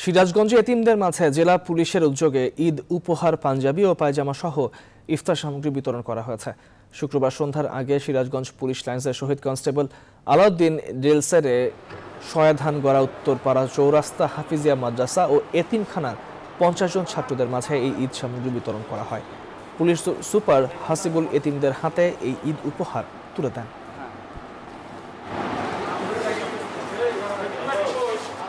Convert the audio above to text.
সিরাজগঞ্জে এতিমদের মাঝে জেলা পুলিশের উদ্যোগে ঈদ উপহার পাঞ্জাবি ও পায়জামা সহ ইফতার সামগ্রী বিতরণ করা হয়েছে শুক্রবার সন্ধ্যার আগে সিরাজগঞ্জ পুলিশ লাইন্সের শহীদ কনস্টেবল আলাউদ্দিন ডেলসারে সয়াধান গড়া উত্তরপাড়া চৌরাস্তা হাফিজিয়া মাদ্রাসা ও এতিমখানার পঞ্চাশ জন ছাত্রদের মাঝে এই ঈদ সামগ্রী বিতরণ করা হয় পুলিশ সুপার হাসিবুল এতিমদের হাতে এই ঈদ উপহার তুলে দেন